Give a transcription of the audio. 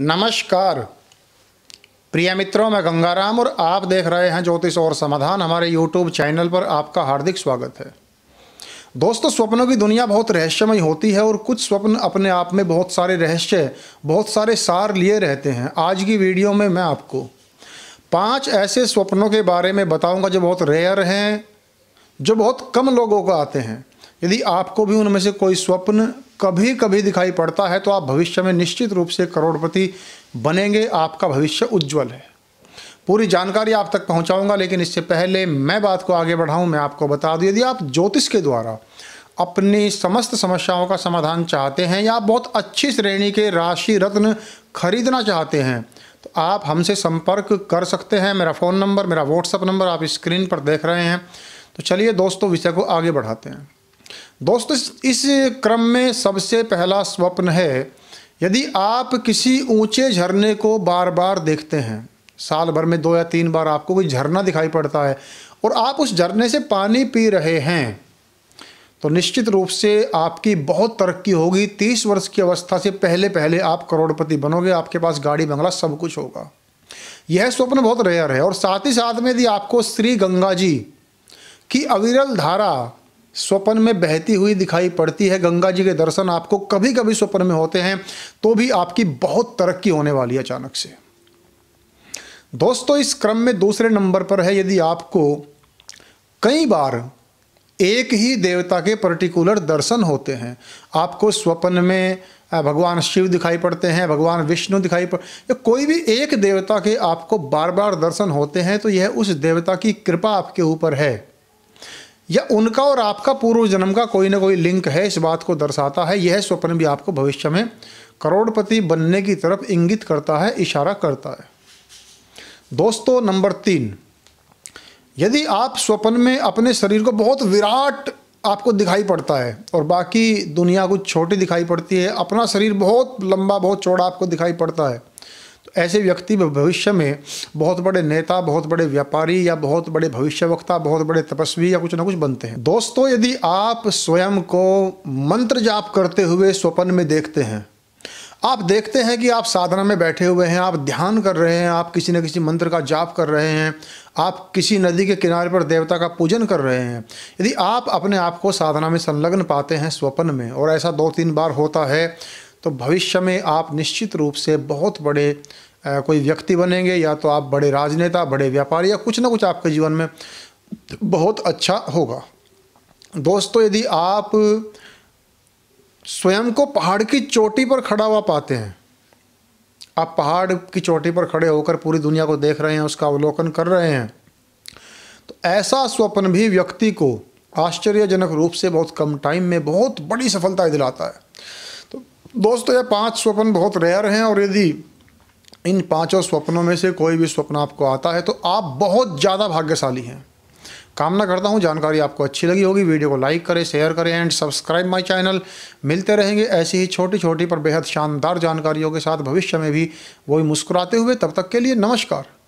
नमस्कार प्रिय मित्रों मैं गंगाराम और आप देख रहे हैं ज्योतिष और समाधान हमारे यूट्यूब चैनल पर आपका हार्दिक स्वागत है दोस्तों स्वप्नों की दुनिया बहुत रहस्यमय होती है और कुछ स्वप्न अपने आप में बहुत सारे रहस्य बहुत सारे सार लिए रहते हैं आज की वीडियो में मैं आपको पांच ऐसे स्वप्नों के बारे में बताऊंगा जो बहुत रेयर हैं जो बहुत कम लोगों को आते हैं यदि आपको भी उनमें से कोई स्वप्न कभी कभी दिखाई पड़ता है तो आप भविष्य में निश्चित रूप से करोड़पति बनेंगे आपका भविष्य उज्जवल है पूरी जानकारी आप तक पहुंचाऊंगा लेकिन इससे पहले मैं बात को आगे बढ़ाऊं मैं आपको बता दूं यदि आप ज्योतिष के द्वारा अपनी समस्त समस्याओं का समाधान चाहते हैं या आप बहुत अच्छी श्रेणी के राशि रत्न खरीदना चाहते हैं तो आप हमसे संपर्क कर सकते हैं मेरा फ़ोन नंबर मेरा व्हाट्सअप नंबर आप स्क्रीन पर देख रहे हैं तो चलिए दोस्तों विषय को आगे बढ़ाते हैं दोस्तों इस क्रम में सबसे पहला स्वप्न है यदि आप किसी ऊंचे झरने को बार बार देखते हैं साल भर में दो या तीन बार आपको कोई झरना दिखाई पड़ता है और आप उस झरने से पानी पी रहे हैं तो निश्चित रूप से आपकी बहुत तरक्की होगी तीस वर्ष की अवस्था से पहले पहले आप करोड़पति बनोगे आपके पास गाड़ी बंगला सब कुछ होगा यह स्वप्न बहुत रेयर है और साथ ही साथ में यदि आपको श्री गंगा जी की अविरल धारा स्वप्न में बहती हुई दिखाई पड़ती है गंगा जी के दर्शन आपको कभी कभी स्वप्न में होते हैं तो भी आपकी बहुत तरक्की होने वाली है अचानक से दोस्तों इस क्रम में दूसरे नंबर पर है यदि आपको कई बार एक ही देवता के पर्टिकुलर दर्शन होते हैं आपको स्वप्न में भगवान शिव दिखाई पड़ते हैं भगवान विष्णु दिखाई पड़ या कोई भी एक देवता के आपको बार बार दर्शन होते हैं तो यह उस देवता की कृपा आपके ऊपर है या उनका और आपका पूर्व जन्म का कोई ना कोई लिंक है इस बात को दर्शाता है यह स्वप्न भी आपको भविष्य में करोड़पति बनने की तरफ इंगित करता है इशारा करता है दोस्तों नंबर तीन यदि आप स्वप्न में अपने शरीर को बहुत विराट आपको दिखाई पड़ता है और बाकी दुनिया कुछ छोटी दिखाई पड़ती है अपना शरीर बहुत लंबा बहुत चौड़ा आपको दिखाई पड़ता है ऐसे व्यक्ति भविष्य में बहुत बड़े नेता बहुत बड़े व्यापारी या बहुत बड़े भविष्य वक्ता बहुत बड़े तपस्वी या कुछ ना कुछ बनते हैं दोस्तों यदि आप स्वयं को मंत्र जाप करते हुए स्वप्न में देखते हैं आप देखते हैं कि आप साधना में बैठे हुए हैं आप ध्यान कर रहे हैं आप किसी न किसी मंत्र का जाप कर रहे हैं आप किसी नदी के किनारे पर देवता का पूजन कर रहे हैं यदि आप अपने आप को साधना में संलग्न पाते हैं स्वप्न में और ऐसा दो तीन बार होता है तो भविष्य में आप निश्चित रूप से बहुत बड़े कोई व्यक्ति बनेंगे या तो आप बड़े राजनेता बड़े व्यापारी या कुछ ना कुछ आपके जीवन में बहुत अच्छा होगा दोस्तों यदि आप स्वयं को पहाड़ की चोटी पर खड़ा हुआ पाते हैं आप पहाड़ की चोटी पर खड़े होकर पूरी दुनिया को देख रहे हैं उसका अवलोकन कर रहे हैं तो ऐसा स्वप्न भी व्यक्ति को आश्चर्यजनक रूप से बहुत कम टाइम में बहुत बड़ी सफलता दिलाता है दोस्तों ये पांच स्वप्न बहुत रेयर हैं और यदि इन पांचों स्वप्नों में से कोई भी स्वप्न आपको आता है तो आप बहुत ज़्यादा भाग्यशाली हैं कामना करता हूँ जानकारी आपको अच्छी लगी होगी वीडियो को लाइक करें शेयर करें एंड सब्सक्राइब माय चैनल मिलते रहेंगे ऐसी ही छोटी छोटी पर बेहद शानदार जानकारियों के साथ भविष्य में भी वही मुस्कुराते हुए तब तक के लिए नमस्कार